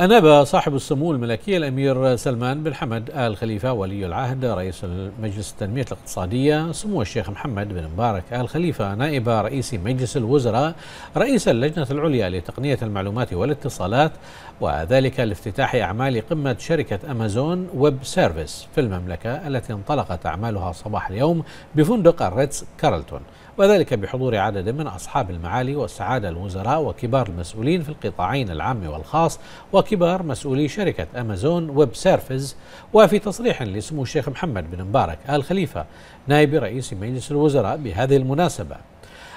أناب صاحب السمو الملكي الأمير سلمان بن حمد آل خليفة ولي العهد رئيس مجلس التنمية الاقتصادية سمو الشيخ محمد بن مبارك آل خليفة نائب رئيس مجلس الوزراء رئيس اللجنة العليا لتقنية المعلومات والاتصالات وذلك لافتتاح أعمال قمة شركة أمازون ويب سيرفيس في المملكة التي انطلقت أعمالها صباح اليوم بفندق الريتس كارلتون وذلك بحضور عدد من أصحاب المعالي والسعادة الوزراء وكبار المسؤولين في القطاعين العام والخاص وك وكبار مسؤولي شركة أمازون ويب سيرفز وفي تصريح لسمو الشيخ محمد بن مبارك آل خليفة نائب رئيس مجلس الوزراء بهذه المناسبة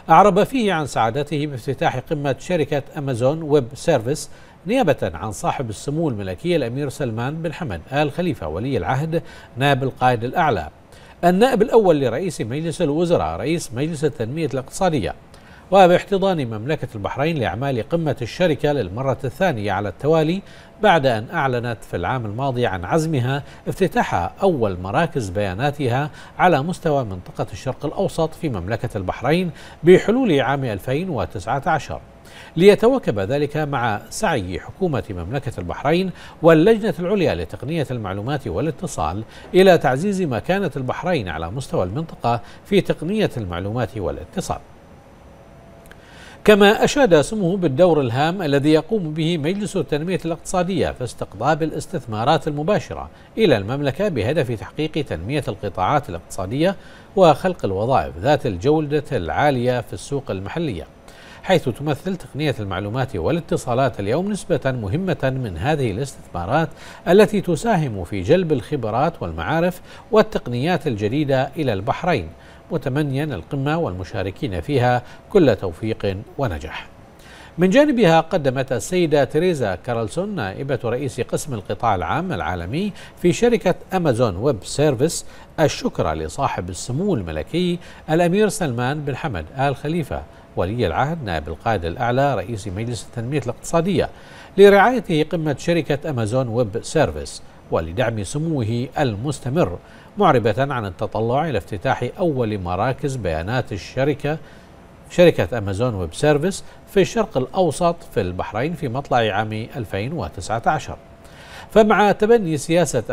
أعرب فيه عن سعادته بافتتاح قمة شركة أمازون ويب سيرفيس نيابة عن صاحب السمو الملكية الأمير سلمان بن حمد آل خليفة ولي العهد نائب القائد الأعلى النائب الأول لرئيس مجلس الوزراء رئيس مجلس التنمية الاقتصادية وباحتضان مملكة البحرين لأعمال قمة الشركة للمرة الثانية على التوالي بعد أن أعلنت في العام الماضي عن عزمها افتتاح أول مراكز بياناتها على مستوى منطقة الشرق الأوسط في مملكة البحرين بحلول عام 2019 ليتواكب ذلك مع سعي حكومة مملكة البحرين واللجنة العليا لتقنية المعلومات والاتصال إلى تعزيز مكانة البحرين على مستوى المنطقة في تقنية المعلومات والاتصال كما أشاد سموه بالدور الهام الذي يقوم به مجلس التنمية الاقتصادية في استقطاب الاستثمارات المباشرة إلى المملكة بهدف تحقيق تنمية القطاعات الاقتصادية وخلق الوظائف ذات الجودة العالية في السوق المحلية حيث تمثل تقنية المعلومات والاتصالات اليوم نسبة مهمة من هذه الاستثمارات التي تساهم في جلب الخبرات والمعارف والتقنيات الجديدة إلى البحرين متمنيا القمة والمشاركين فيها كل توفيق ونجاح من جانبها قدمت السيدة تريزا كارلسون نائبة رئيس قسم القطاع العام العالمي في شركة أمازون ويب سيرفيس الشكر لصاحب السمو الملكي الأمير سلمان بن حمد آل خليفة ولي العهد نائب القائد الأعلى رئيس مجلس التنمية الاقتصادية لرعايته قمة شركة أمازون ويب سيرفيس ولدعم سموه المستمر معربة عن التطلع إلى افتتاح أول مراكز بيانات الشركة شركة أمازون ويب سيرفيس في الشرق الأوسط في البحرين في مطلع عام 2019 فمع تبني سياسة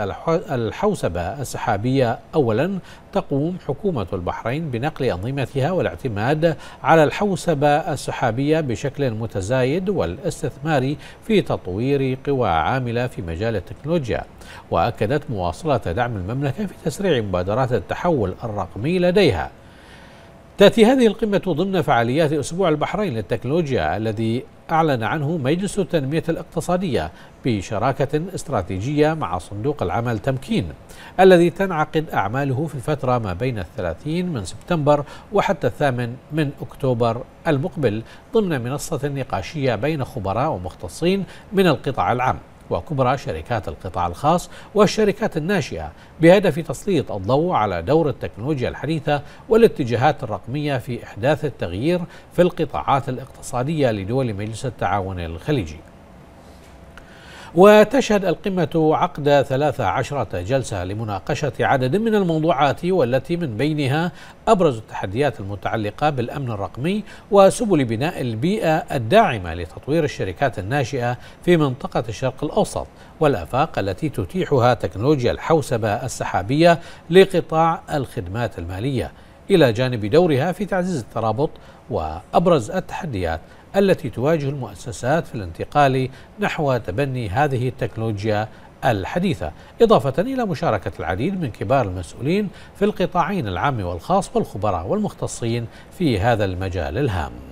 الحوسبة السحابية أولا تقوم حكومة البحرين بنقل أنظمتها والاعتماد على الحوسبة السحابية بشكل متزايد والاستثمار في تطوير قوى عاملة في مجال التكنولوجيا وأكدت مواصلة دعم المملكة في تسريع مبادرات التحول الرقمي لديها تأتي هذه القمة ضمن فعاليات أسبوع البحرين للتكنولوجيا الذي أعلن عنه مجلس التنمية الاقتصادية بشراكة استراتيجية مع صندوق العمل تمكين الذي تنعقد أعماله في الفترة ما بين الثلاثين من سبتمبر وحتى الثامن من أكتوبر المقبل ضمن منصة نقاشية بين خبراء ومختصين من القطاع العام وكبرى شركات القطاع الخاص والشركات الناشئة بهدف تسليط الضوء على دور التكنولوجيا الحديثة والاتجاهات الرقمية في إحداث التغيير في القطاعات الاقتصادية لدول مجلس التعاون الخليجي وتشهد القمة عقد 13 جلسة لمناقشة عدد من الموضوعات والتي من بينها أبرز التحديات المتعلقة بالأمن الرقمي وسبل بناء البيئة الداعمة لتطوير الشركات الناشئة في منطقة الشرق الأوسط والآفاق التي تتيحها تكنولوجيا الحوسبة السحابية لقطاع الخدمات المالية إلى جانب دورها في تعزيز الترابط وأبرز التحديات التي تواجه المؤسسات في الانتقال نحو تبني هذه التكنولوجيا الحديثة إضافة إلى مشاركة العديد من كبار المسؤولين في القطاعين العام والخاص والخبراء والمختصين في هذا المجال الهام